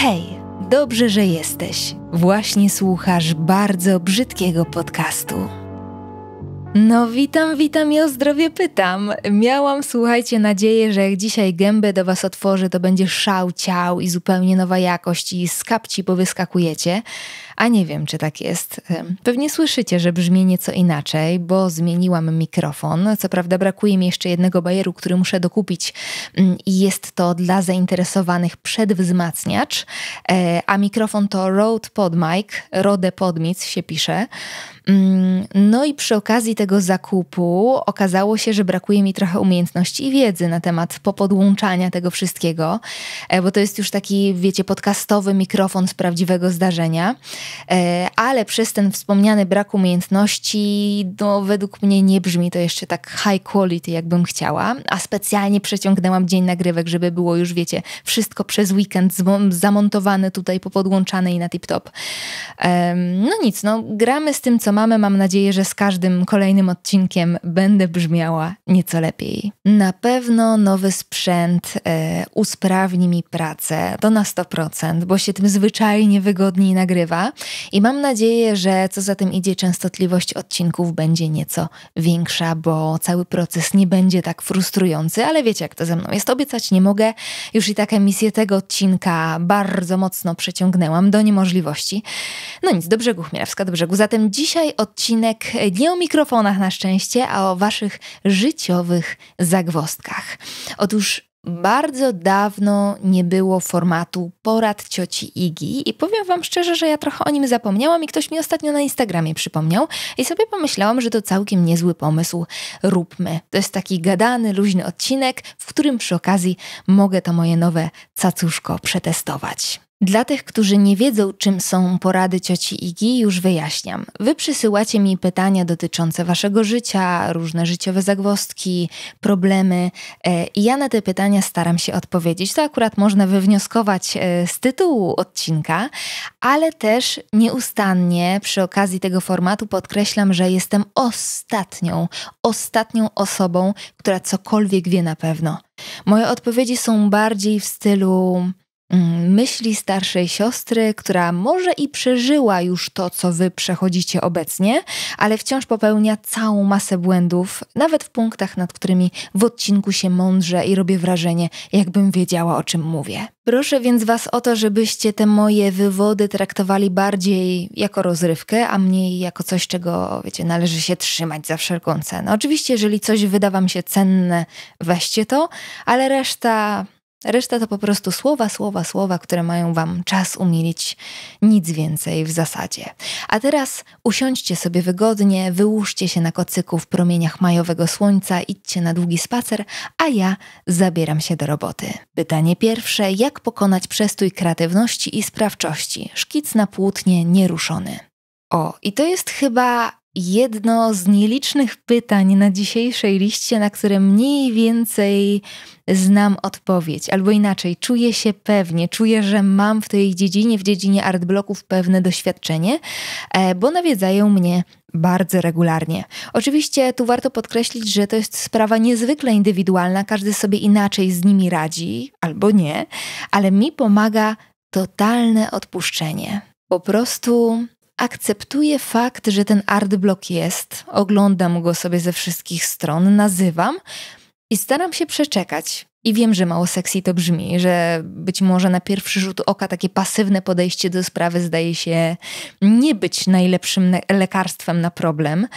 Hej, dobrze, że jesteś. Właśnie słuchasz bardzo brzydkiego podcastu. No, witam, witam i o zdrowie pytam. Miałam, słuchajcie, nadzieję, że jak dzisiaj gębę do Was otworzy, to będzie szał ciał i zupełnie nowa jakość i z kapci powyskakujecie a nie wiem, czy tak jest. Pewnie słyszycie, że brzmi nieco inaczej, bo zmieniłam mikrofon. Co prawda brakuje mi jeszcze jednego bajeru, który muszę dokupić mm, i jest to dla zainteresowanych przedwzmacniacz, e, a mikrofon to Rode PodMic, Rode Podmic się pisze. Mm, no i przy okazji tego zakupu okazało się, że brakuje mi trochę umiejętności i wiedzy na temat popodłączania tego wszystkiego, e, bo to jest już taki, wiecie, podcastowy mikrofon z prawdziwego zdarzenia. E, ale przez ten wspomniany brak umiejętności, no według mnie nie brzmi to jeszcze tak high quality, jakbym chciała, a specjalnie przeciągnęłam dzień nagrywek, żeby było już, wiecie, wszystko przez weekend zamontowane tutaj, popodłączane i na tip-top. No nic, no gramy z tym, co mamy. Mam nadzieję, że z każdym kolejnym odcinkiem będę brzmiała nieco lepiej. Na pewno nowy sprzęt e, usprawni mi pracę, to na 100%, bo się tym zwyczajnie wygodniej nagrywa. I mam nadzieję, że co za tym idzie, częstotliwość odcinków będzie nieco większa, bo cały proces nie będzie tak frustrujący, ale wiecie, jak to ze mną jest. Obiecać nie mogę. Już i tak emisję tego odcinka bardzo mocno przeciągnęłam do niemożliwości. No nic, do brzegu Chmielewska, do brzegu. Zatem dzisiaj odcinek nie o mikrofonach na szczęście, a o waszych życiowych zagwozdkach. Otóż bardzo dawno nie było formatu porad cioci Igi i powiem Wam szczerze, że ja trochę o nim zapomniałam i ktoś mi ostatnio na Instagramie przypomniał i sobie pomyślałam, że to całkiem niezły pomysł. Róbmy. To jest taki gadany, luźny odcinek, w którym przy okazji mogę to moje nowe cacuszko przetestować. Dla tych, którzy nie wiedzą, czym są porady cioci Igi, już wyjaśniam. Wy przysyłacie mi pytania dotyczące waszego życia, różne życiowe zagwozdki, problemy e, i ja na te pytania staram się odpowiedzieć. To akurat można wywnioskować e, z tytułu odcinka, ale też nieustannie przy okazji tego formatu podkreślam, że jestem ostatnią, ostatnią osobą, która cokolwiek wie na pewno. Moje odpowiedzi są bardziej w stylu Mm, myśli starszej siostry, która może i przeżyła już to, co wy przechodzicie obecnie, ale wciąż popełnia całą masę błędów, nawet w punktach, nad którymi w odcinku się mądrze i robię wrażenie, jakbym wiedziała, o czym mówię. Proszę więc was o to, żebyście te moje wywody traktowali bardziej jako rozrywkę, a mniej jako coś, czego, wiecie, należy się trzymać za wszelką cenę. Oczywiście, jeżeli coś wyda wam się cenne, weźcie to, ale reszta Reszta to po prostu słowa, słowa, słowa, które mają Wam czas umilić, nic więcej w zasadzie. A teraz usiądźcie sobie wygodnie, wyłóżcie się na kocyku w promieniach majowego słońca, idźcie na długi spacer, a ja zabieram się do roboty. Pytanie pierwsze: jak pokonać przestój kreatywności i sprawczości? Szkic na płótnie nieruszony. O, i to jest chyba jedno z nielicznych pytań na dzisiejszej liście, na które mniej więcej znam odpowiedź, albo inaczej, czuję się pewnie, czuję, że mam w tej dziedzinie, w dziedzinie artbloków pewne doświadczenie, e, bo nawiedzają mnie bardzo regularnie. Oczywiście tu warto podkreślić, że to jest sprawa niezwykle indywidualna, każdy sobie inaczej z nimi radzi, albo nie, ale mi pomaga totalne odpuszczenie. Po prostu akceptuję fakt, że ten artblok jest, oglądam go sobie ze wszystkich stron, nazywam i staram się przeczekać. I wiem, że mało sexy to brzmi, że być może na pierwszy rzut oka takie pasywne podejście do sprawy zdaje się nie być najlepszym lekarstwem na problem,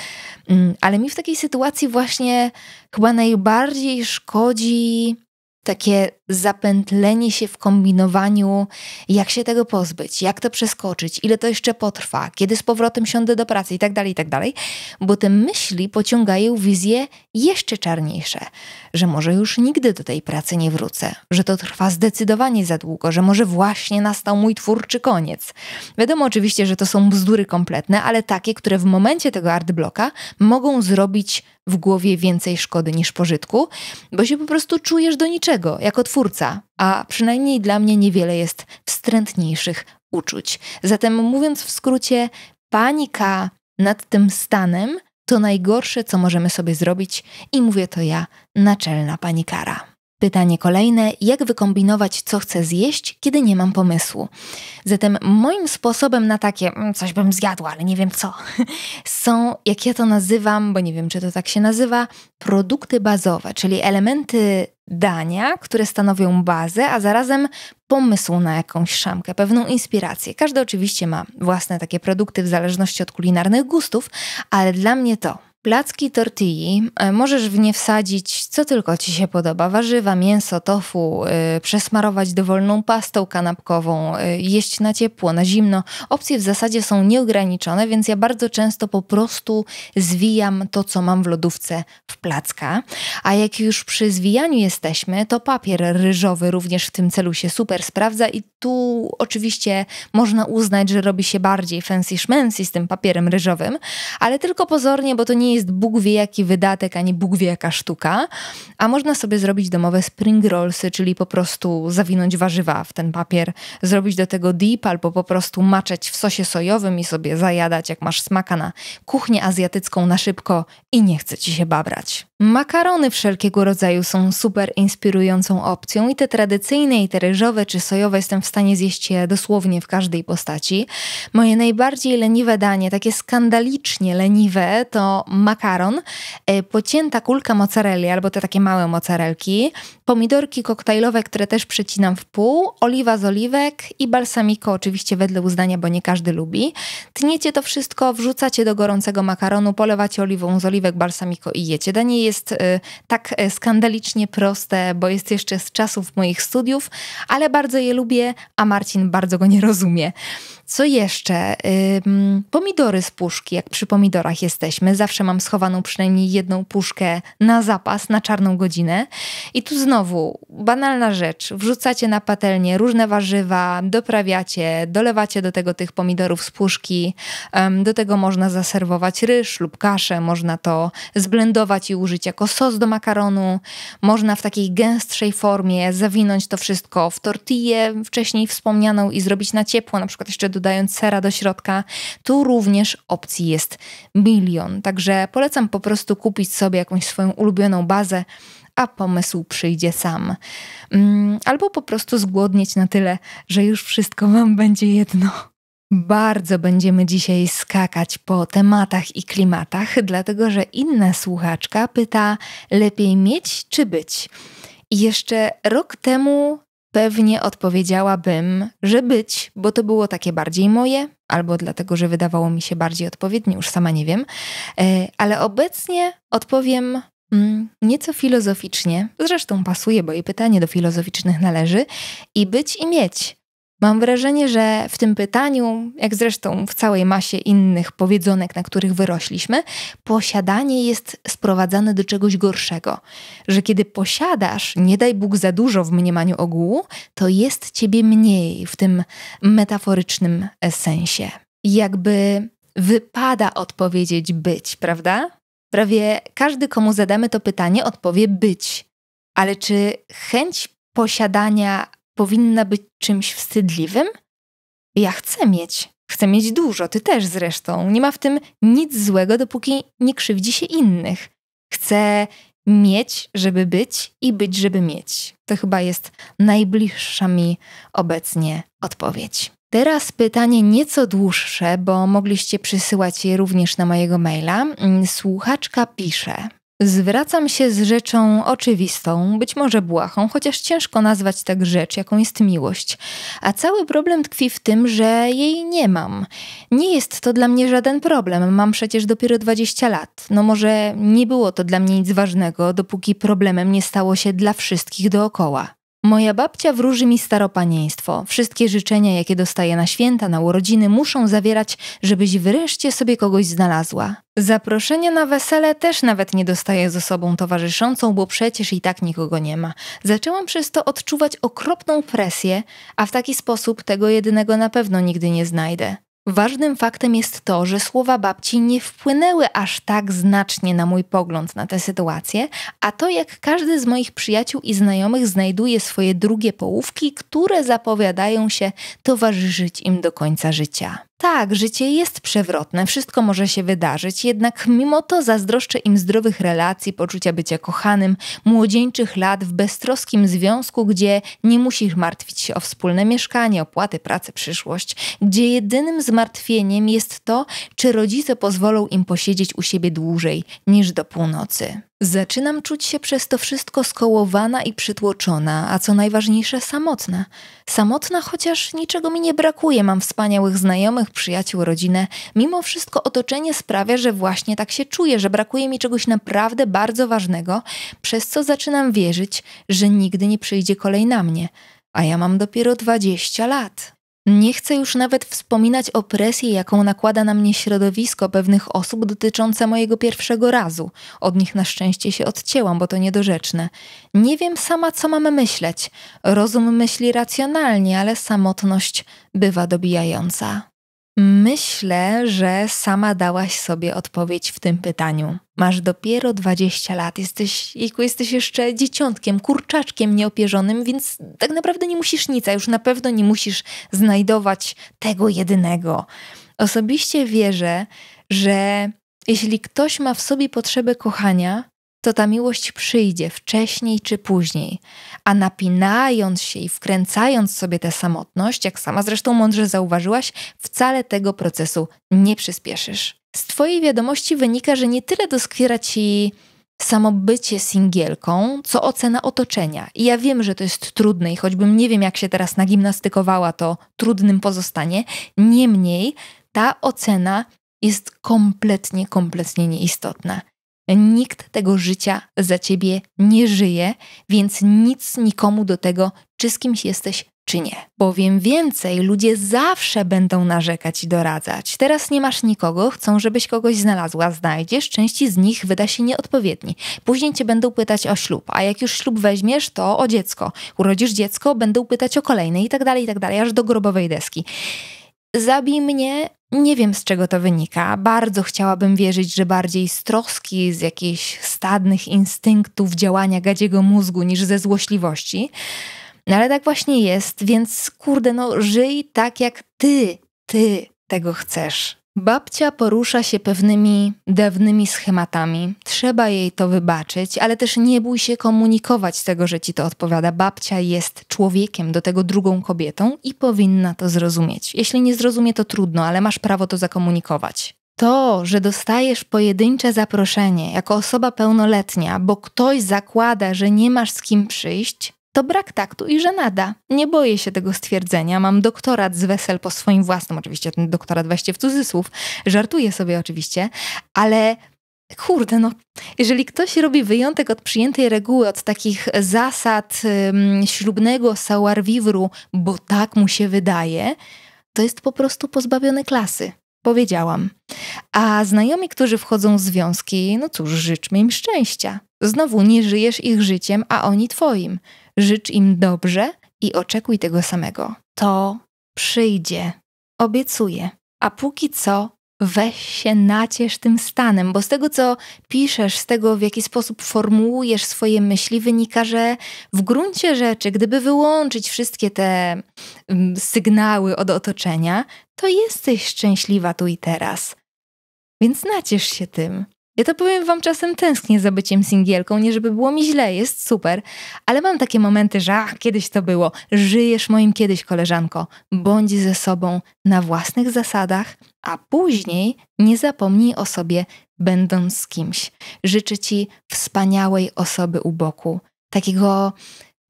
mm, ale mi w takiej sytuacji właśnie chyba najbardziej szkodzi takie zapętlenie się w kombinowaniu, jak się tego pozbyć, jak to przeskoczyć, ile to jeszcze potrwa, kiedy z powrotem siądę do pracy i tak dalej, i tak dalej, bo te myśli pociągają wizje jeszcze czarniejsze, że może już nigdy do tej pracy nie wrócę, że to trwa zdecydowanie za długo, że może właśnie nastał mój twórczy koniec. Wiadomo oczywiście, że to są bzdury kompletne, ale takie, które w momencie tego artbloka mogą zrobić w głowie więcej szkody niż pożytku, bo się po prostu czujesz do niczego jako twórca, a przynajmniej dla mnie niewiele jest wstrętniejszych uczuć. Zatem mówiąc w skrócie, panika nad tym stanem to najgorsze, co możemy sobie zrobić, i mówię to ja, naczelna panikara. Pytanie kolejne: jak wykombinować, co chcę zjeść, kiedy nie mam pomysłu? Zatem moim sposobem na takie mm, coś bym zjadła, ale nie wiem co, są, jak ja to nazywam, bo nie wiem, czy to tak się nazywa, produkty bazowe, czyli elementy dania, które stanowią bazę, a zarazem pomysł na jakąś szamkę, pewną inspirację. Każdy oczywiście ma własne takie produkty w zależności od kulinarnych gustów, ale dla mnie to Placki tortilli e, możesz w nie wsadzić co tylko ci się podoba: warzywa, mięso, tofu, e, przesmarować dowolną pastą kanapkową, e, jeść na ciepło, na zimno. Opcje w zasadzie są nieograniczone, więc ja bardzo często po prostu zwijam to, co mam w lodówce w placka. A jak już przy zwijaniu jesteśmy, to papier ryżowy również w tym celu się super sprawdza i tu oczywiście można uznać, że robi się bardziej fancy szmency z tym papierem ryżowym, ale tylko pozornie, bo to nie nie jest Bóg wie jaki wydatek, ani Bóg wie jaka sztuka, a można sobie zrobić domowe spring rollsy, czyli po prostu zawinąć warzywa w ten papier, zrobić do tego dip albo po prostu maczeć w sosie sojowym i sobie zajadać, jak masz smaka na kuchnię azjatycką na szybko i nie chce ci się babrać. Makarony wszelkiego rodzaju są super inspirującą opcją i te tradycyjne, i te ryżowe czy sojowe jestem w stanie zjeść je dosłownie w każdej postaci. Moje najbardziej leniwe danie, takie skandalicznie leniwe, to makaron, e, pocięta kulka mozzarelli albo te takie małe mozzarelki, pomidorki koktajlowe, które też przecinam w pół, oliwa z oliwek i balsamiko oczywiście wedle uznania, bo nie każdy lubi. Tniecie to wszystko, wrzucacie do gorącego makaronu, polewacie oliwą z oliwek, balsamiko i jecie. Danie jest jest y, tak y, skandalicznie proste, bo jest jeszcze z czasów moich studiów, ale bardzo je lubię, a Marcin bardzo go nie rozumie. Co jeszcze? Ym, pomidory z puszki, jak przy pomidorach jesteśmy. Zawsze mam schowaną przynajmniej jedną puszkę na zapas, na czarną godzinę. I tu znowu banalna rzecz. Wrzucacie na patelnię różne warzywa, doprawiacie, dolewacie do tego tych pomidorów z puszki. Ym, do tego można zaserwować ryż lub kaszę, można to zblendować i użyć jako sos do makaronu. Można w takiej gęstszej formie zawinąć to wszystko w tortillę wcześniej wspomnianą i zrobić na ciepło, na przykład jeszcze do dodając sera do środka, tu również opcji jest milion. Także polecam po prostu kupić sobie jakąś swoją ulubioną bazę, a pomysł przyjdzie sam. Mm, albo po prostu zgłodnieć na tyle, że już wszystko Wam będzie jedno. Bardzo będziemy dzisiaj skakać po tematach i klimatach, dlatego że inna słuchaczka pyta: lepiej mieć czy być? I jeszcze rok temu pewnie odpowiedziałabym, że być, bo to było takie bardziej moje, albo dlatego, że wydawało mi się bardziej odpowiednie, już sama nie wiem. E, ale obecnie odpowiem mm, nieco filozoficznie, zresztą pasuje, bo i pytanie do filozoficznych należy, i być i mieć. Mam wrażenie, że w tym pytaniu, jak zresztą w całej masie innych powiedzonek, na których wyrośliśmy, posiadanie jest sprowadzane do czegoś gorszego. Że kiedy posiadasz, nie daj Bóg za dużo w mniemaniu ogółu, to jest ciebie mniej w tym metaforycznym e, sensie. Jakby wypada odpowiedzieć być, prawda? Prawie każdy, komu zadamy to pytanie, odpowie być. Ale czy chęć posiadania powinna być czymś wstydliwym? Ja chcę mieć. Chcę mieć dużo, ty też zresztą. Nie ma w tym nic złego, dopóki nie krzywdzi się innych. Chcę mieć, żeby być i być, żeby mieć. To chyba jest najbliższa mi obecnie odpowiedź. Teraz pytanie nieco dłuższe, bo mogliście przysyłać je również na mojego maila. Mm, słuchaczka pisze: Zwracam się z rzeczą oczywistą, być może błahą, chociaż ciężko nazwać tak rzecz, jaką jest miłość. A cały problem tkwi w tym, że jej nie mam. Nie jest to dla mnie żaden problem, mam przecież dopiero 20 lat. No może nie było to dla mnie nic ważnego, dopóki problemem nie stało się dla wszystkich dookoła. Moja babcia wróży mi staropanieństwo. Wszystkie życzenia, jakie dostaję na święta, na urodziny, muszą zawierać, żebyś wreszcie sobie kogoś znalazła. Zaproszenia na wesele też nawet nie dostaję z osobą towarzyszącą, bo przecież i tak nikogo nie ma. Zaczęłam przez to odczuwać okropną presję, a w taki sposób tego jedynego na pewno nigdy nie znajdę. Ważnym faktem jest to, że słowa babci nie wpłynęły aż tak znacznie na mój pogląd na tę sytuację, a to jak każdy z moich przyjaciół i znajomych znajduje swoje drugie połówki, które zapowiadają się towarzyszyć im do końca życia. Tak, życie jest przewrotne, wszystko może się wydarzyć, jednak mimo to zazdroszczę im zdrowych relacji, poczucia bycia kochanym, młodzieńczych lat w beztroskim związku, gdzie nie musisz martwić się o wspólne mieszkanie, opłaty, pracę, przyszłość, gdzie jedynym zmartwieniem jest to, czy rodzice pozwolą im posiedzieć u siebie dłużej niż do północy. Zaczynam czuć się przez to wszystko skołowana i przytłoczona, a co najważniejsze, samotna. Samotna, chociaż niczego mi nie brakuje, mam wspaniałych znajomych, przyjaciół, rodzinę. Mimo wszystko otoczenie sprawia, że właśnie tak się czuję, że brakuje mi czegoś naprawdę bardzo ważnego, przez co zaczynam wierzyć, że nigdy nie przyjdzie kolej na mnie. A ja mam dopiero 20 lat. Nie chcę już nawet wspominać o presji, jaką nakłada na mnie środowisko pewnych osób dotyczące mojego pierwszego razu. Od nich na szczęście się odcięłam, bo to niedorzeczne. Nie wiem sama, co mamy myśleć. Rozum myśli racjonalnie, ale samotność bywa dobijająca. Myślę, że sama dałaś sobie odpowiedź w tym pytaniu. Masz dopiero 20 lat, jesteś, jesteś jeszcze dzieciątkiem, kurczaczkiem nieopierzonym, więc tak naprawdę nie musisz nic, a już na pewno nie musisz znajdować tego jedynego. Osobiście wierzę, że jeśli ktoś ma w sobie potrzebę kochania, to ta miłość przyjdzie wcześniej czy później, a napinając się i wkręcając sobie tę samotność, jak sama zresztą mądrze zauważyłaś, wcale tego procesu nie przyspieszysz. Z Twojej wiadomości wynika, że nie tyle doskwiera Ci samo bycie singielką, co ocena otoczenia. I ja wiem, że to jest trudne i choćbym nie wiem, jak się teraz nagimnastykowała, to trudnym pozostanie. Niemniej ta ocena jest kompletnie, kompletnie nieistotna. Nikt tego życia za ciebie nie żyje, więc nic nikomu do tego, czy z kimś jesteś, czy nie. Powiem więcej, ludzie zawsze będą narzekać i doradzać. Teraz nie masz nikogo, chcą, żebyś kogoś znalazła, znajdziesz, części z nich wyda się nieodpowiedni. Później cię będą pytać o ślub, a jak już ślub weźmiesz, to o dziecko. Urodzisz dziecko, będą pytać o kolejne i tak dalej, i tak dalej, aż do grobowej deski. Zabij mnie, nie wiem z czego to wynika. Bardzo chciałabym wierzyć, że bardziej z troski, z jakichś stadnych instynktów działania gadziego mózgu niż ze złośliwości. No ale tak właśnie jest, więc kurde, no żyj tak jak ty, ty tego chcesz. Babcia porusza się pewnymi dawnymi schematami. Trzeba jej to wybaczyć, ale też nie bój się komunikować tego, że ci to odpowiada. Babcia jest człowiekiem, do tego drugą kobietą i powinna to zrozumieć. Jeśli nie zrozumie, to trudno, ale masz prawo to zakomunikować. To, że dostajesz pojedyncze zaproszenie jako osoba pełnoletnia, bo ktoś zakłada, że nie masz z kim przyjść, to brak taktu i żenada. Nie boję się tego stwierdzenia. Mam doktorat z wesel po swoim własnym, oczywiście ten doktorat właśnie w cudzysłów, żartuję sobie oczywiście, ale kurde, no, jeżeli ktoś robi wyjątek od przyjętej reguły, od takich zasad ym, ślubnego savoir vivru, bo tak mu się wydaje, to jest po prostu pozbawiony klasy. Powiedziałam. A znajomi, którzy wchodzą w związki, no cóż, życzmy im szczęścia. Znowu nie żyjesz ich życiem, a oni twoim. Życz im dobrze i oczekuj tego samego. To przyjdzie. Obiecuję. A póki co, weź się naciesz tym stanem, bo z tego, co piszesz, z tego, w jaki sposób formułujesz swoje myśli, wynika, że w gruncie rzeczy, gdyby wyłączyć wszystkie te mm, sygnały od otoczenia, to jesteś szczęśliwa tu i teraz. Więc naciesz się tym. Ja to powiem wam, czasem tęsknię za byciem singielką, nie żeby było mi źle, jest super, ale mam takie momenty, że ach, kiedyś to było, żyjesz moim kiedyś koleżanko, bądź ze sobą na własnych zasadach, a później nie zapomnij o sobie, będąc z kimś. Życzę ci wspaniałej osoby u boku, takiego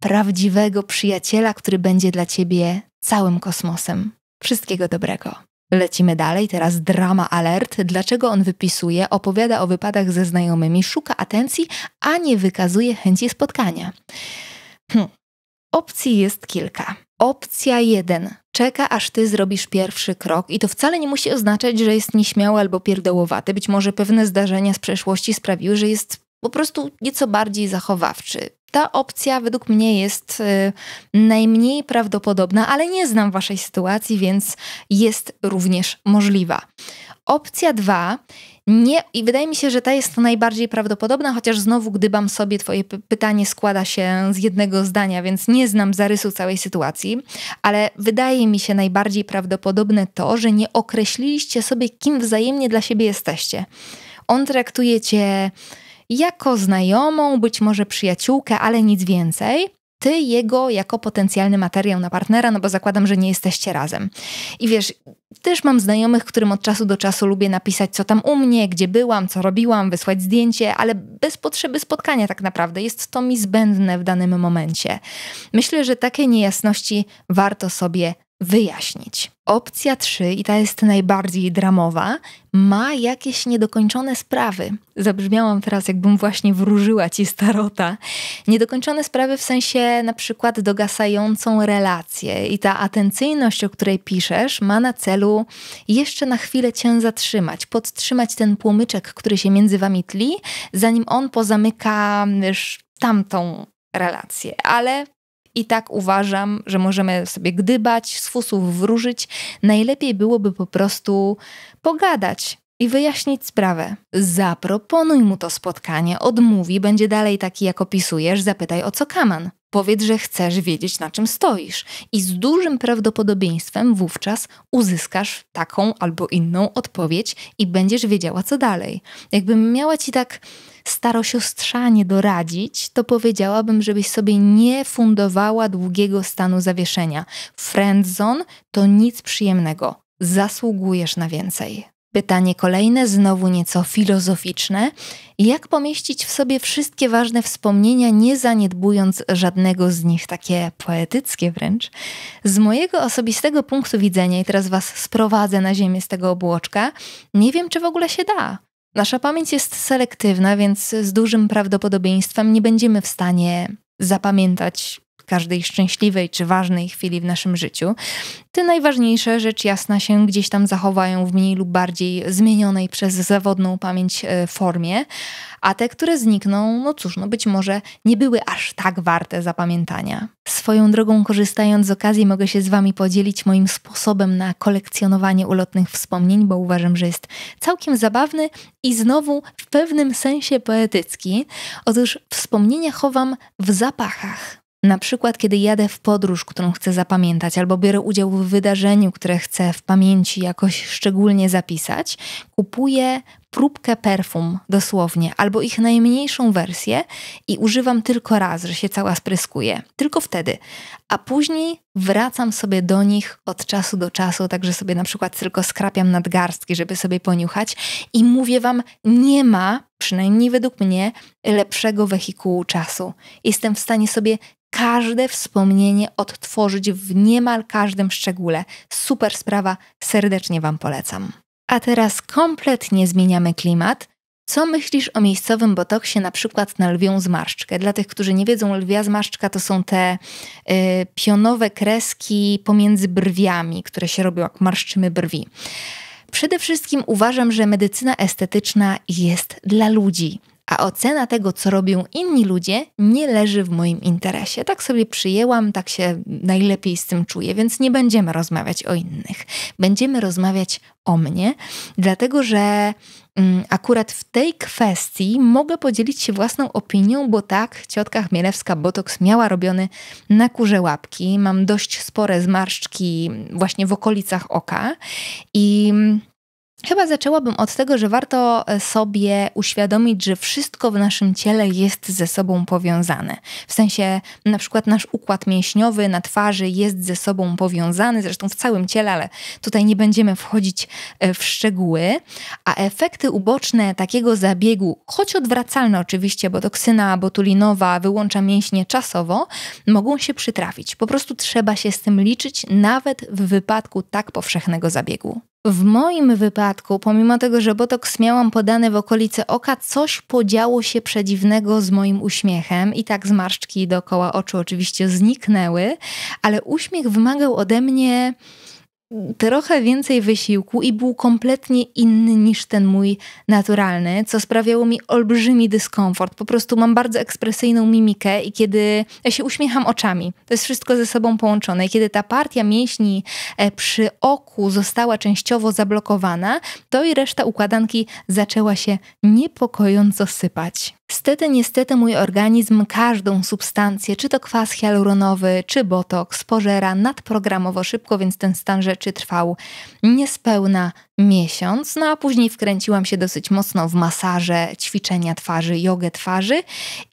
prawdziwego przyjaciela, który będzie dla ciebie całym kosmosem. Wszystkiego dobrego. Lecimy dalej, teraz drama alert. Dlaczego on wypisuje, opowiada o wypadach ze znajomymi, szuka atencji, a nie wykazuje chęci spotkania? Hm. Opcji jest kilka. Opcja 1. Czeka, aż ty zrobisz pierwszy krok, i to wcale nie musi oznaczać, że jest nieśmiały albo pierdołowaty. Być może pewne zdarzenia z przeszłości sprawiły, że jest po prostu nieco bardziej zachowawczy ta opcja według mnie jest y, najmniej prawdopodobna, ale nie znam Waszej sytuacji, więc jest również możliwa. Opcja dwa nie, i wydaje mi się, że ta jest najbardziej prawdopodobna, chociaż znowu gdybam sobie, Twoje pytanie składa się z jednego zdania, więc nie znam zarysu całej sytuacji, ale wydaje mi się najbardziej prawdopodobne to, że nie określiliście sobie, kim wzajemnie dla siebie jesteście. On traktuje Cię jako znajomą, być może przyjaciółkę, ale nic więcej ty jego jako potencjalny materiał na partnera, no bo zakładam, że nie jesteście razem. I wiesz, też mam znajomych, którym od czasu do czasu lubię napisać, co tam u mnie, gdzie byłam, co robiłam, wysłać zdjęcie, ale bez potrzeby spotkania tak naprawdę. Jest to mi zbędne w danym momencie. Myślę, że takie niejasności warto sobie wyjaśnić. Opcja 3, i ta jest najbardziej dramowa, ma jakieś niedokończone sprawy. Zabrzmiałam teraz, jakbym właśnie wróżyła ci starota. Niedokończone sprawy w sensie na przykład dogasającą relację i ta atencyjność, o której piszesz, ma na celu jeszcze na chwilę cię zatrzymać, podtrzymać ten płomyczek, który się między wami tli, zanim on pozamyka tamtą relację, ale i tak uważam, że możemy sobie gdybać, z fusów wróżyć. Najlepiej byłoby po prostu pogadać, i wyjaśnić sprawę. Zaproponuj mu to spotkanie, odmówi, będzie dalej taki, jak opisujesz, zapytaj o co kaman. Powiedz, że chcesz wiedzieć, na czym stoisz, i z dużym prawdopodobieństwem wówczas uzyskasz taką albo inną odpowiedź i będziesz wiedziała, co dalej. Jakbym miała ci tak starosiostrzanie doradzić, to powiedziałabym, żebyś sobie nie fundowała długiego stanu zawieszenia. Friendzone to nic przyjemnego. Zasługujesz na więcej. Pytanie kolejne, znowu nieco filozoficzne. Jak pomieścić w sobie wszystkie ważne wspomnienia, nie zaniedbując żadnego z nich, takie poetyckie wręcz? Z mojego osobistego punktu widzenia, i teraz Was sprowadzę na ziemię z tego obłoczka, nie wiem, czy w ogóle się da. Nasza pamięć jest selektywna, więc z dużym prawdopodobieństwem nie będziemy w stanie zapamiętać każdej szczęśliwej czy ważnej chwili w naszym życiu, te najważniejsze rzecz jasna się gdzieś tam zachowają w mniej lub bardziej zmienionej przez zawodną pamięć e, formie, a te, które znikną, no cóż, no być może nie były aż tak warte zapamiętania. Swoją drogą, korzystając z okazji, mogę się z Wami podzielić moim sposobem na kolekcjonowanie ulotnych wspomnień, bo uważam, że jest całkiem zabawny i znowu w pewnym sensie poetycki. Otóż wspomnienia chowam w zapachach. Na przykład, kiedy jadę w podróż, którą chcę zapamiętać, albo biorę udział w wydarzeniu, które chcę w pamięci jakoś szczególnie zapisać, kupuję próbkę perfum dosłownie, albo ich najmniejszą wersję i używam tylko raz, że się cała spryskuje. Tylko wtedy. A później wracam sobie do nich od czasu do czasu, także sobie na przykład tylko skrapiam nadgarstki, żeby sobie poniuchać i mówię wam, nie ma, przynajmniej według mnie, lepszego wehikułu czasu. Jestem w stanie sobie każde wspomnienie odtworzyć w niemal każdym szczególe. Super sprawa, serdecznie Wam polecam. A teraz kompletnie zmieniamy klimat. Co myślisz o miejscowym botoksie na przykład na lwią zmarszczkę? Dla tych, którzy nie wiedzą, lwia zmarszczka to są te y, pionowe kreski pomiędzy brwiami, które się robią jak marszczymy brwi. Przede wszystkim uważam, że medycyna estetyczna jest dla ludzi a ocena tego, co robią inni ludzie, nie leży w moim interesie. Tak sobie przyjęłam, tak się najlepiej z tym czuję, więc nie będziemy rozmawiać o innych. Będziemy rozmawiać o mnie, dlatego że mm, akurat w tej kwestii mogę podzielić się własną opinią, bo tak, ciotka Chmielewska Botoks miała robiony na kurze łapki. Mam dość spore zmarszczki właśnie w okolicach oka i mm, Chyba zaczęłabym od tego, że warto e, sobie uświadomić, że wszystko w naszym ciele jest ze sobą powiązane. W sensie na przykład nasz układ mięśniowy na twarzy jest ze sobą powiązany, zresztą w całym ciele, ale tutaj nie będziemy wchodzić e, w szczegóły. A efekty uboczne takiego zabiegu, choć odwracalne oczywiście, bo toksyna botulinowa wyłącza mięśnie czasowo, mogą się przytrafić. Po prostu trzeba się z tym liczyć, nawet w wypadku tak powszechnego zabiegu. W moim wypadku, pomimo tego, że botoks miałam podany w okolice oka, coś podziało się przedziwnego z moim uśmiechem i tak zmarszczki dookoła oczu oczywiście zniknęły, ale uśmiech wymagał ode mnie trochę więcej wysiłku i był kompletnie inny niż ten mój naturalny, co sprawiało mi olbrzymi dyskomfort. Po prostu mam bardzo ekspresyjną mimikę i kiedy ja się uśmiecham oczami, to jest wszystko ze sobą połączone. I kiedy ta partia mięśni e, przy oku została częściowo zablokowana, to i reszta układanki zaczęła się niepokojąco sypać. Stety, niestety mój organizm każdą substancję, czy to kwas hialuronowy, czy botoks, pożera nadprogramowo szybko, więc ten stan rzeczy trwał niespełna miesiąc, no a później wkręciłam się dosyć mocno w masaże, ćwiczenia twarzy, jogę twarzy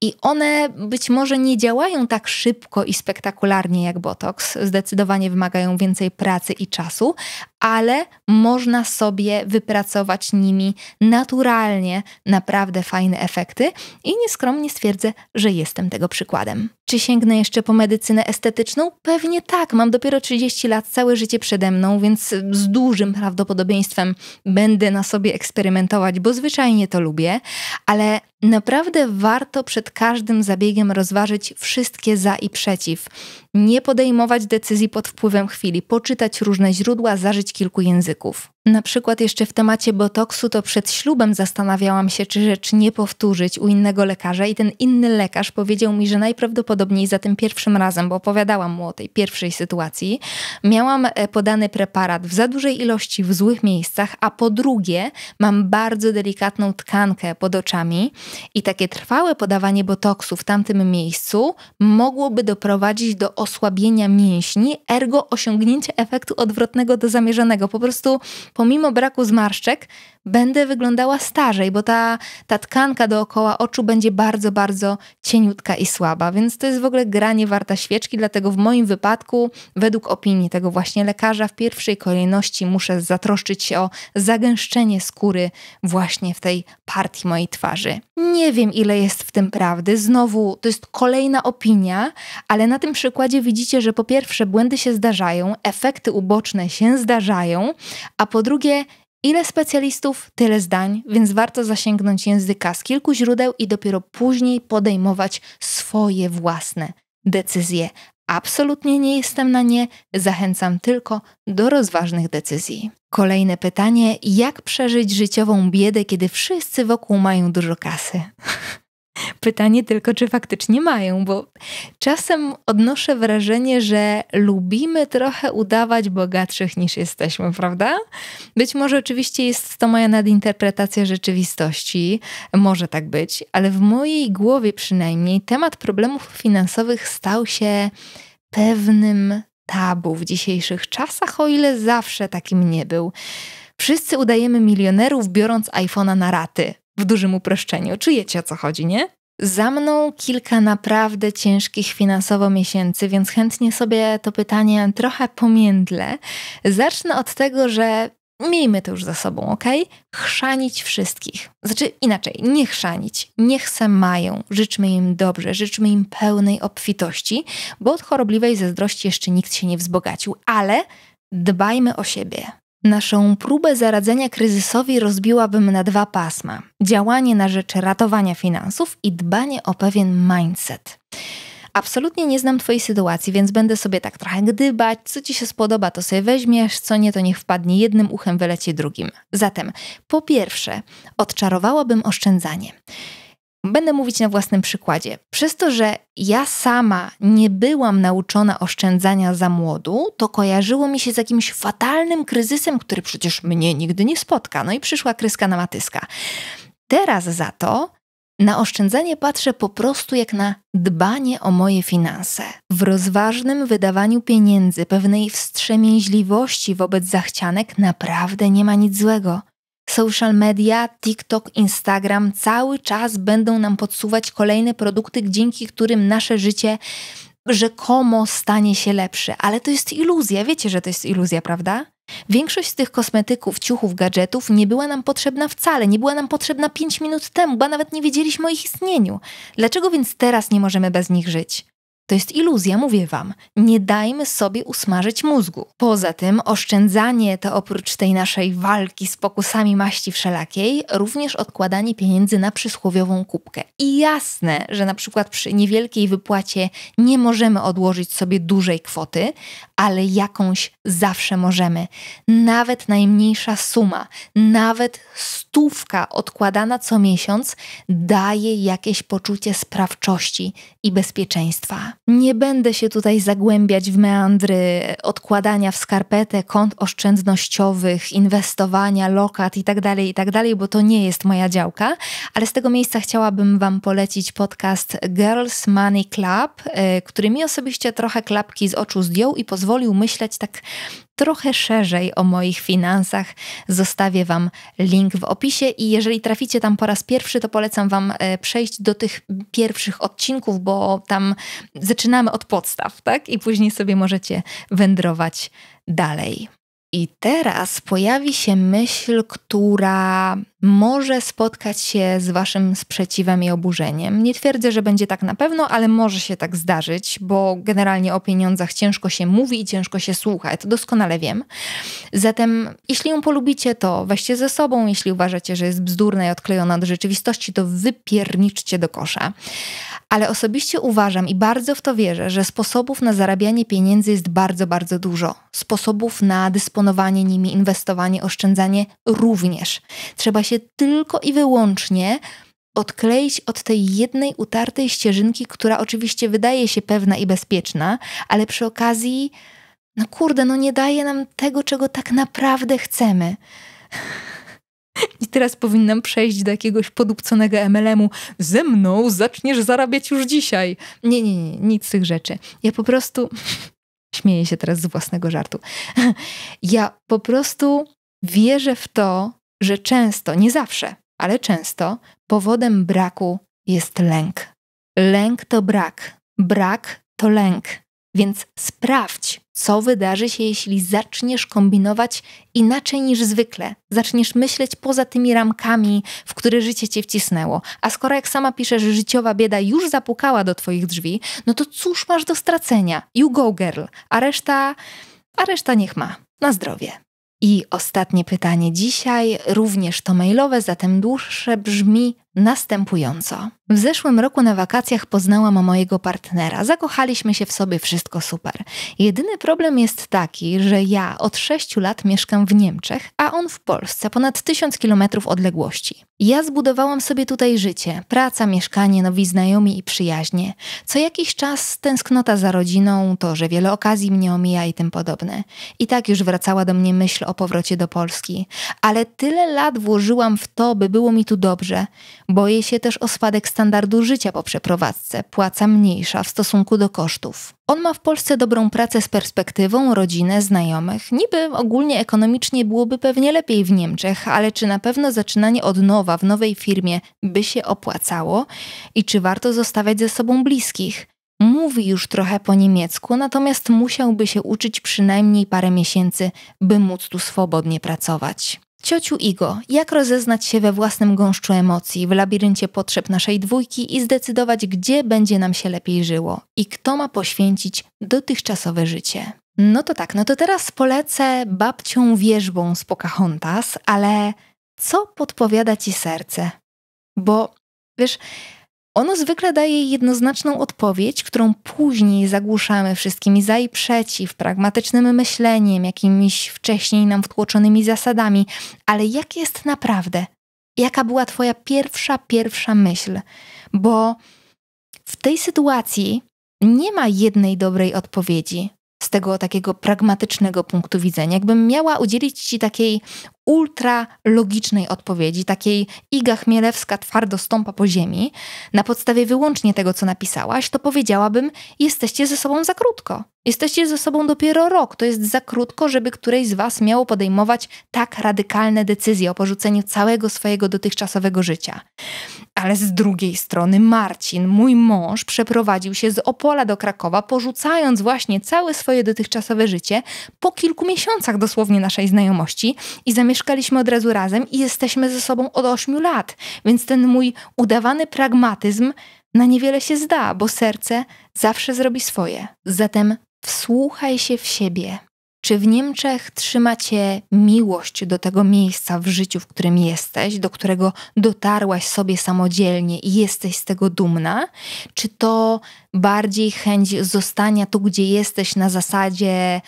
i one być może nie działają tak szybko i spektakularnie jak botox, zdecydowanie wymagają więcej pracy i czasu, ale można sobie wypracować nimi naturalnie naprawdę fajne efekty i nieskromnie stwierdzę, że jestem tego przykładem. Czy sięgnę jeszcze po medycynę estetyczną? Pewnie tak, mam dopiero 30 lat, całe życie przede mną, więc z dużym prawdopodobieństwem będę na sobie eksperymentować, bo zwyczajnie to lubię, ale naprawdę warto przed każdym zabiegiem rozważyć wszystkie za i przeciw. Nie podejmować decyzji pod wpływem chwili, poczytać różne źródła, zażyć kilku języków. Na przykład jeszcze w temacie botoksu to przed ślubem zastanawiałam się, czy rzecz nie powtórzyć u innego lekarza i ten inny lekarz powiedział mi, że najprawdopodobniej za tym pierwszym razem, bo opowiadałam mu o tej pierwszej sytuacji, miałam e, podany preparat w za dużej ilości w złych miejscach, a po drugie mam bardzo delikatną tkankę pod oczami i takie trwałe podawanie botoksu w tamtym miejscu mogłoby doprowadzić do osłabienia mięśni, ergo osiągnięcia efektu odwrotnego do zamierzonego. Po prostu Pomimo braku zmarszczek, będę wyglądała starzej, bo ta, ta tkanka dookoła oczu będzie bardzo, bardzo cieniutka i słaba. Więc to jest w ogóle granie warta świeczki, dlatego w moim wypadku, według opinii tego właśnie lekarza, w pierwszej kolejności muszę zatroszczyć się o zagęszczenie skóry właśnie w tej partii mojej twarzy. Nie wiem, ile jest w tym prawdy. Znowu, to jest kolejna opinia, ale na tym przykładzie widzicie, że po pierwsze błędy się zdarzają, efekty uboczne się zdarzają, a po drugie Ile specjalistów, tyle zdań, więc warto zasięgnąć języka z kilku źródeł i dopiero później podejmować swoje własne decyzje. Absolutnie nie jestem na nie, zachęcam tylko do rozważnych decyzji. Kolejne pytanie: jak przeżyć życiową biedę, kiedy wszyscy wokół mają dużo kasy? Pytanie tylko, czy faktycznie mają, bo czasem odnoszę wrażenie, że lubimy trochę udawać bogatszych niż jesteśmy, prawda? Być może oczywiście jest to moja nadinterpretacja rzeczywistości, może tak być, ale w mojej głowie przynajmniej temat problemów finansowych stał się pewnym tabu w dzisiejszych czasach, o ile zawsze takim nie był. Wszyscy udajemy milionerów, biorąc iPhone'a na raty w dużym uproszczeniu. Czujecie o co chodzi, nie? Za mną kilka naprawdę ciężkich finansowo miesięcy, więc chętnie sobie to pytanie trochę pomiędlę. Zacznę od tego, że miejmy to już za sobą, ok? Chrzanić wszystkich. Znaczy inaczej, nie chrzanić. Niech se mają. Życzmy im dobrze, życzmy im pełnej obfitości, bo od chorobliwej zazdrości jeszcze nikt się nie wzbogacił, ale dbajmy o siebie. Naszą próbę zaradzenia kryzysowi rozbiłabym na dwa pasma: działanie na rzecz ratowania finansów i dbanie o pewien mindset. Absolutnie nie znam Twojej sytuacji, więc będę sobie tak trochę gdybać, co Ci się spodoba, to sobie weźmiesz, co nie, to niech wpadnie jednym uchem, wyleci drugim. Zatem, po pierwsze, odczarowałabym oszczędzanie. Będę mówić na własnym przykładzie. Przez to, że ja sama nie byłam nauczona oszczędzania za młodu, to kojarzyło mi się z jakimś fatalnym kryzysem, który przecież mnie nigdy nie spotka. No i przyszła kryska na matyska. Teraz za to na oszczędzanie patrzę po prostu jak na dbanie o moje finanse. W rozważnym wydawaniu pieniędzy, pewnej wstrzemięźliwości wobec zachcianek naprawdę nie ma nic złego. Social media, TikTok, Instagram cały czas będą nam podsuwać kolejne produkty, dzięki którym nasze życie rzekomo stanie się lepsze. Ale to jest iluzja, wiecie, że to jest iluzja, prawda? Większość z tych kosmetyków, ciuchów, gadżetów nie była nam potrzebna wcale, nie była nam potrzebna 5 minut temu, bo nawet nie wiedzieliśmy o ich istnieniu. Dlaczego więc teraz nie możemy bez nich żyć? To jest iluzja, mówię wam. Nie dajmy sobie usmażyć mózgu. Poza tym oszczędzanie to oprócz tej naszej walki z pokusami maści wszelakiej, również odkładanie pieniędzy na przysłowiową kubkę. I jasne, że na przykład przy niewielkiej wypłacie nie możemy odłożyć sobie dużej kwoty, ale jakąś zawsze możemy. Nawet najmniejsza suma, nawet stówka odkładana co miesiąc daje jakieś poczucie sprawczości i bezpieczeństwa. Nie będę się tutaj zagłębiać w meandry odkładania w skarpetę kont oszczędnościowych, inwestowania, lokat itd., tak itd., tak bo to nie jest moja działka, ale z tego miejsca chciałabym Wam polecić podcast Girls Money Club, y, który mi osobiście trochę klapki z oczu zdjął i pozwolił pozwolił myśleć tak trochę szerzej o moich finansach, zostawię Wam link w opisie i jeżeli traficie tam po raz pierwszy, to polecam Wam e, przejść do tych pierwszych odcinków, bo tam zaczynamy od podstaw, tak? I później sobie możecie wędrować dalej. I teraz pojawi się myśl, która może spotkać się z Waszym sprzeciwem i oburzeniem. Nie twierdzę, że będzie tak na pewno, ale może się tak zdarzyć, bo generalnie o pieniądzach ciężko się mówi i ciężko się słucha. Ja to doskonale wiem. Zatem, jeśli ją polubicie, to weźcie ze sobą. Jeśli uważacie, że jest bzdurna i odklejona od rzeczywistości, to wypierniczcie do kosza ale osobiście uważam i bardzo w to wierzę, że sposobów na zarabianie pieniędzy jest bardzo, bardzo dużo. Sposobów na dysponowanie nimi, inwestowanie, oszczędzanie również. Trzeba się tylko i wyłącznie odkleić od tej jednej utartej ścieżynki, która oczywiście wydaje się pewna i bezpieczna, ale przy okazji, no kurde, no nie daje nam tego, czego tak naprawdę chcemy. I teraz powinnam przejść do jakiegoś podupconego MLM-u. Ze mną zaczniesz zarabiać już dzisiaj. Nie, nie, nie, nic z tych rzeczy. Ja po prostu. Śmieję się teraz z własnego żartu. Ja po prostu wierzę w to, że często, nie zawsze, ale często powodem braku jest lęk. Lęk to brak, brak to lęk. Więc sprawdź, co wydarzy się, jeśli zaczniesz kombinować inaczej niż zwykle. Zaczniesz myśleć poza tymi ramkami, w które życie cię wcisnęło. A skoro, jak sama piszesz, życiowa bieda już zapukała do twoich drzwi, no to cóż masz do stracenia? You go, girl. A reszta, a reszta niech ma. Na zdrowie. I ostatnie pytanie dzisiaj, również to mailowe, zatem dłuższe brzmi: następująco. W zeszłym roku na wakacjach poznałam mojego partnera. Zakochaliśmy się w sobie, wszystko super. Jedyny problem jest taki, że ja od sześciu lat mieszkam w Niemczech, a on w Polsce, ponad tysiąc kilometrów odległości. Ja zbudowałam sobie tutaj życie, praca, mieszkanie, nowi znajomi i przyjaźnie. Co jakiś czas tęsknota za rodziną, to, że wiele okazji mnie omija i tym podobne. I tak już wracała do mnie myśl o powrocie do Polski. Ale tyle lat włożyłam w to, by było mi tu dobrze. Boję się też o spadek standardu życia po przeprowadzce, płaca mniejsza w stosunku do kosztów. On ma w Polsce dobrą pracę z perspektywą, rodzinę, znajomych. Niby ogólnie ekonomicznie byłoby pewnie lepiej w Niemczech, ale czy na pewno zaczynanie od nowa w nowej firmie by się opłacało? I czy warto zostawiać ze sobą bliskich? Mówi już trochę po niemiecku, natomiast musiałby się uczyć przynajmniej parę miesięcy, by móc tu swobodnie pracować. Ciociu Igo, jak rozeznać się we własnym gąszczu emocji, w labiryncie potrzeb naszej dwójki i zdecydować, gdzie będzie nam się lepiej żyło i kto ma poświęcić dotychczasowe życie? No to tak, no to teraz polecę babcią wierzbą z Pocahontas, ale co podpowiada ci serce? Bo wiesz, ono zwykle daje jednoznaczną odpowiedź, którą później zagłuszamy wszystkimi za i przeciw, pragmatycznym myśleniem, jakimiś wcześniej nam wtłoczonymi zasadami. Ale jak jest naprawdę? Jaka była Twoja pierwsza, pierwsza myśl? Bo w tej sytuacji nie ma jednej dobrej odpowiedzi z tego takiego pragmatycznego punktu widzenia. Jakbym miała udzielić Ci takiej ultra logicznej odpowiedzi, takiej Iga Chmielewska twardo stąpa po ziemi, na podstawie wyłącznie tego, co napisałaś, to powiedziałabym, jesteście ze sobą za krótko. Jesteście ze sobą dopiero rok. To jest za krótko, żeby któreś z Was miało podejmować tak radykalne decyzje o porzuceniu całego swojego dotychczasowego życia. Ale z drugiej strony Marcin, mój mąż, przeprowadził się z Opola do Krakowa, porzucając właśnie całe swoje dotychczasowe życie po kilku miesiącach dosłownie naszej znajomości i zamieszkaliśmy od razu razem i jesteśmy ze sobą od ośmiu lat. Więc ten mój udawany pragmatyzm na niewiele się zda, bo serce zawsze zrobi swoje. Zatem wsłuchaj się w siebie. Czy w Niemczech trzymacie miłość do tego miejsca w życiu, w którym jesteś, do którego dotarłaś sobie samodzielnie i jesteś z tego dumna? Czy to bardziej chęć zostania tu, gdzie jesteś na zasadzie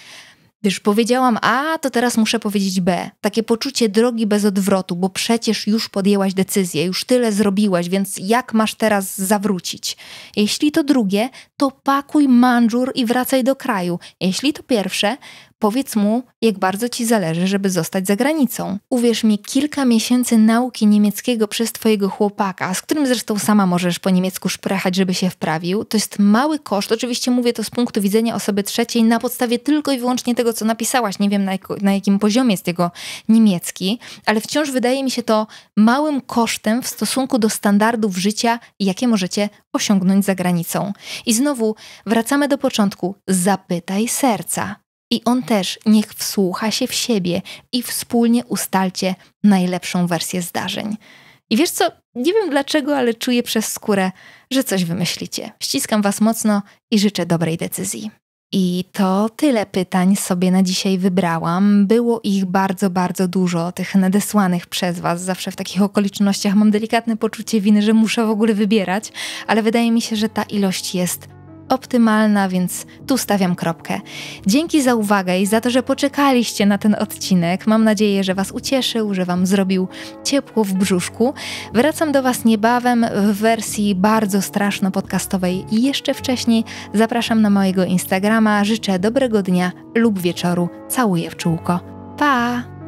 Wiesz, powiedziałam A, to teraz muszę powiedzieć B. Takie poczucie drogi bez odwrotu, bo przecież już podjęłaś decyzję, już tyle zrobiłaś, więc jak masz teraz zawrócić? Jeśli to drugie, to pakuj manżur i wracaj do kraju. Jeśli to pierwsze, Powiedz mu, jak bardzo ci zależy, żeby zostać za granicą. Uwierz mi, kilka miesięcy nauki niemieckiego przez twojego chłopaka, z którym zresztą sama możesz po niemiecku szprechać, żeby się wprawił, to jest mały koszt. Oczywiście mówię to z punktu widzenia osoby trzeciej na podstawie tylko i wyłącznie tego, co napisałaś. Nie wiem, na, jak, na jakim poziomie jest jego niemiecki, ale wciąż wydaje mi się to małym kosztem w stosunku do standardów życia, jakie możecie osiągnąć za granicą. I znowu wracamy do początku. Zapytaj serca i on też niech wsłucha się w siebie i wspólnie ustalcie najlepszą wersję zdarzeń. I wiesz co, nie wiem dlaczego, ale czuję przez skórę, że coś wymyślicie. Ściskam Was mocno i życzę dobrej decyzji. I to tyle pytań sobie na dzisiaj wybrałam. Było ich bardzo, bardzo dużo, tych nadesłanych przez Was. Zawsze w takich okolicznościach mam delikatne poczucie winy, że muszę w ogóle wybierać, ale wydaje mi się, że ta ilość jest optymalna, więc tu stawiam kropkę. Dzięki za uwagę i za to, że poczekaliście na ten odcinek. Mam nadzieję, że Was ucieszył, że Wam zrobił ciepło w brzuszku. Wracam do Was niebawem w wersji bardzo straszno-podcastowej i jeszcze wcześniej zapraszam na mojego Instagrama. Życzę dobrego dnia lub wieczoru. Całuję w czółko. Pa!